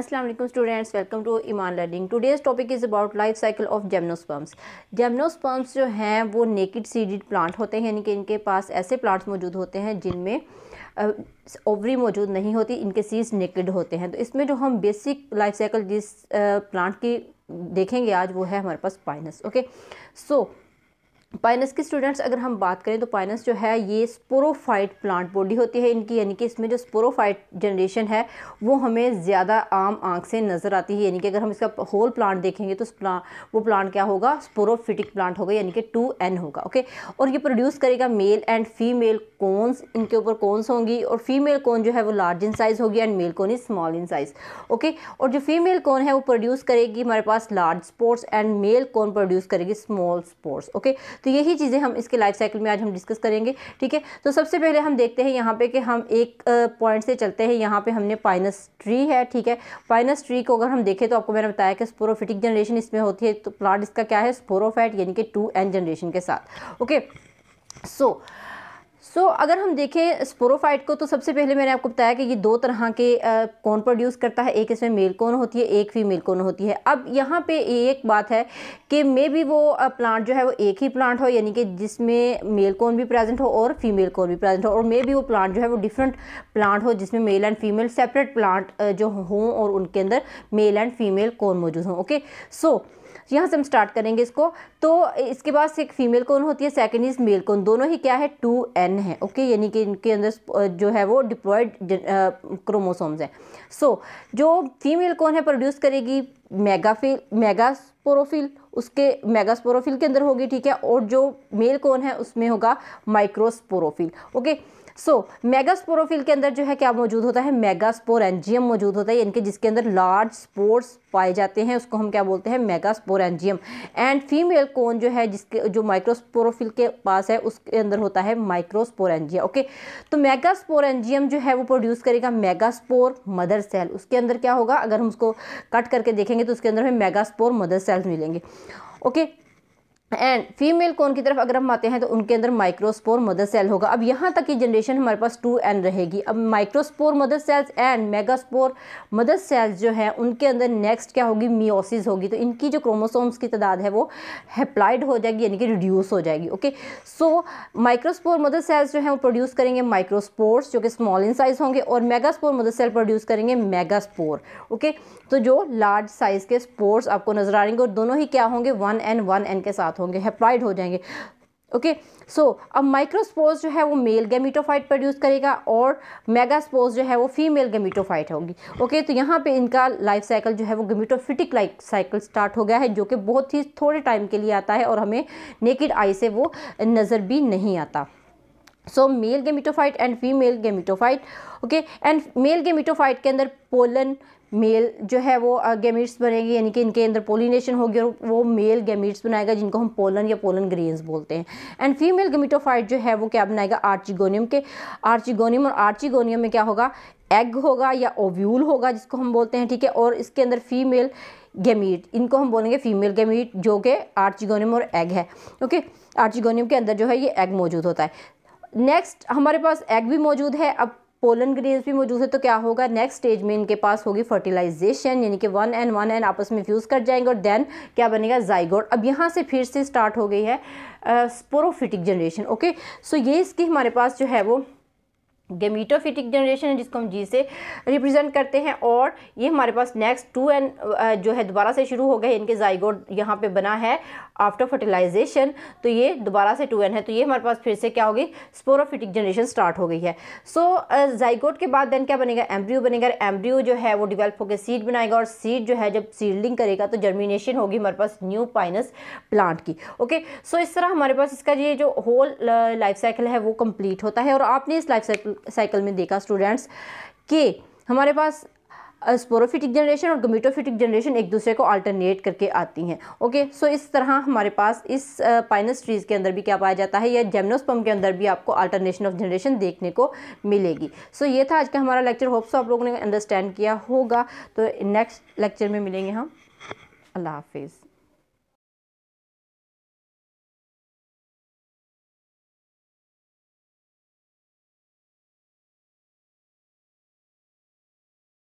अस्सलाम वालेकुम students welcome to Iman learning today's topic is about life cycle of gymnosperms gymnosperms जो हैं वो नेकड सीडेड प्लांट होते हैं यानी कि इनके पास ऐसे प्लांट्स मौजूद होते हैं जिनमें ओवरी मौजूद नहीं होती इनके सीड्स नेकड होते हैं तो इसमें जो हम बेसिक लाइफ साइकिल जिस प्लांट की देखेंगे आज वो है हमारे पास पाइनस ओके सो पाइनस के स्टूडेंट्स अगर हम बात करें तो पाइनस जो है ये स्पोरोफाइट प्लांट बॉडी होती है इनकी यानी कि इसमें जो स्पोरोफाइट जनरेशन है वो हमें ज़्यादा आम आंख से नज़र आती है यानी कि अगर हम इसका होल प्लांट देखेंगे तो प्लांट वो प्लांट क्या होगा स्पोरोफिटिक प्लांट होगा यानी कि टू एन होगा ओके और ये प्रोड्यूस करेगा मेल एंड फीमेल कोन्स इनके ऊपर कोन्स होंगी और फीमेल कोन जो है वो लार्ज इन साइज़ होगी and male cone is small in size okay और जो फीमेल कोन है वो प्रोड्यूस करेगी हमारे पास large spores and male cone produce करेगी स्मॉल स्पोर्ट्स ओके तो यही चीज़ें हम इसके लाइफ साइकिल में आज हम डिस्कस करेंगे ठीक है तो सबसे पहले हम देखते हैं यहाँ पे कि हम एक पॉइंट से चलते हैं यहाँ पे हमने पाइनस ट्री है ठीक है पाइनस ट्री को अगर हम देखें तो आपको मैंने बताया कि स्पोरोफिटिक जनरेशन इसमें होती है तो प्लांट इसका क्या है स्पोरोफैट यानी कि टू एन जनरेशन के साथ okay so so, so so, अगर हम देखें स्पोरोफाइट को तो सबसे पहले मैंने आपको बताया कि ये दो तरह के कौन प्रोड्यूस करता है एक इसमें मेल कौन होती है एक फीमेल कौन होती है अब यहाँ पे एक बात है कि मे बी वो प्लांट जो है वो एक ही प्लांट हो यानी कि जिसमें मेल कौन भी प्रेजेंट हो और फीमेल कौन भी प्रेजेंट हो और मे बी वो प्लांट जो है वो डिफरेंट प्लांट हो जिसमें male and female separate plant जो हों और उनके अंदर मेल एंड फीमेल कौन मौजूद हों ओके सो so, यहाँ से हम स्टार्ट करेंगे इसको तो इसके बाद एक फीमेल कौन होती है सेकेंड इज मेल कौन दोनों ही क्या है टू एन है ओके यानी कि इनके अंदर जो है वो डिप्लॉयड क्रोमोसोम्स हैं सो जो फीमेल कौन है प्रोड्यूस करेगी मेगाफिल मेगास्पोरोफिल उसके मेगास्पोरोफिल के अंदर होगी ठीक है और जो मेल कौन है उसमें होगा माइक्रोस्पोरोफिल ओके सो मेगास्पोरोफिल के अंदर जो है क्या मौजूद होता है मेगास्पोर एनजीएम मौजूद होता है इनके जिसके अंदर लार्ज स्पोर्स पाए जाते हैं उसको हम क्या बोलते हैं megasporangium and female cone जो है जिसके जो माइक्रोस्पोरोफिल के पास है उसके अंदर होता है माइक्रोस्पोर एनजीएम ओके तो मेगास्पोर एनजीएम जो है वो प्रोड्यूस करेगा मेगास्पोर मदर सेल उसके अंदर क्या होगा अगर हम उसको कट करके देखेंगे तो उसके अंदर हमें मेगास्पोर मदर सेल्स मिलेंगे ओके okay? एंड फीमेल कोन की तरफ अगर हम आते हैं तो उनके अंदर माइक्रोस्पोर मदर सेल होगा अब यहाँ तक की जनरेशन हमारे पास टू एन रहेगी अब microspore mother cells and megaspore mother cells जो हैं उनके अंदर नेक्स्ट क्या होगी मियोसिस होगी तो इनकी जो क्रोमोसोम्स की तादाद है वो हेप्लाइड हो जाएगी यानी कि रिड्यूस हो जाएगी okay so microspore mother cells जो हैं वो प्रोड्यूस करेंगे माइक्रोस्पोर्स जो कि स्मॉल इन साइज होंगे और मेगास्पोर मदर सेल प्रोड्यूस करेंगे मेगास्पोर ओके तो जो लार्ज साइज़ के स्पोर्ट्स आपको नजर आ रहेंगे और दोनों ही क्या होंगे वन एंड वन एन के साथ होंगे हेप्लॉइड हो जाएंगे ओके सो अब माइक्रोस्पोर्स जो है वो मेल गेमिटोफाइट प्रोड्यूस करेगा और मेगास्पोर्स जो है वो फीमेल गेमिटोफाइट होगी ओके okay, तो यहाँ पे इनका लाइफ साइकिल जो है वो गेमिटोफिटिक लाइफ साइकिल स्टार्ट हो गया है जो कि बहुत ही थोड़े टाइम के लिए आता है और हमें नेकेड आई से वो नज़र भी नहीं आता so male gametophyte and female gametophyte okay and male gametophyte के अंदर पोलन मेल जो है वो गेमिट्स uh, बनेंगे यानी कि इनके अंदर पोलिनेशन होगी और वो मेल गेमिट्स बनाएगा जिनको हम पोलन या पोलन ग्रेन्स बोलते हैं एंड फीमेल गेमिटोफाइट जो है वो क्या बनाएगा आर्चिगोनियम के आर्चिगोनियम और आर्चिगोनियम में क्या होगा एग होगा या ओव्यूल होगा जिसको हम बोलते हैं ठीक है और इसके अंदर फीमेल गेमीट इनको हम बोलेंगे फीमेल गेमीट जो कि आर्चिगोनियम और एग है ओके आर्चिगोनियम के अंदर जो है ये एग मौजूद होता है नेक्स्ट हमारे पास एग भी मौजूद है अब पोलन ग्रेन्स भी मौजूद है तो क्या होगा नेक्स्ट स्टेज में इनके पास होगी फर्टिलाइजेशन यानी कि वन एंड वन एंड आपस में फ्यूज़ कर जाएंगे और देन क्या बनेगा जाइगोड अब यहाँ से फिर से स्टार्ट हो गई है स्पोरोफिटिक जनरेशन ओके सो ये इसकी हमारे पास जो है वो गेमीटोफिटिक जनरेशन है जिसको हम जी से रिप्रेजेंट करते हैं और ये हमारे पास नेक्स्ट टू एन जो है दोबारा से शुरू हो गए इनके जाइगोड यहाँ पे बना है आफ्टर फर्टिलाइजेशन तो ये दोबारा से टू एन है तो ये हमारे पास फिर से क्या होगी स्पोरोफिटिक जनरेशन स्टार्ट हो गई है सो so, जाइगोड के बाद देन क्या बनेगा एम्ब्रियो बनेगा एम्ब्रियो जो है वो डिवेल्प होकर सीड बनाएगा और सीड जो है जब सीडलिंग करेगा तो जर्मिनेशन होगी हमारे पास न्यू पाइनस प्लांट की ओके okay? सो so, इस तरह हमारे पास इसका ये जो होल लाइफ साइकिल है वो कम्प्लीट होता है और आपने इस लाइफ साइकिल साइकिल में देखा स्टूडेंट्स कि हमारे पास स्पोरोफिटिक जनरेशन और गमीटोफिटिक जनरेशन एक दूसरे को अल्टरनेट करके आती हैं ओके सो इस तरह हमारे पास इस पाइनस ट्रीज़ के अंदर भी क्या पाया जाता है या जेमनोसपम के अंदर भी आपको अल्टरनेशन ऑफ जनरेशन देखने को मिलेगी सो so, ये था आज का हमारा लेक्चर होप्स आप लोगों ने अंडरस्टैंड किया होगा तो नेक्स्ट लेक्चर में मिलेंगे हम अल्लाह हाफिज़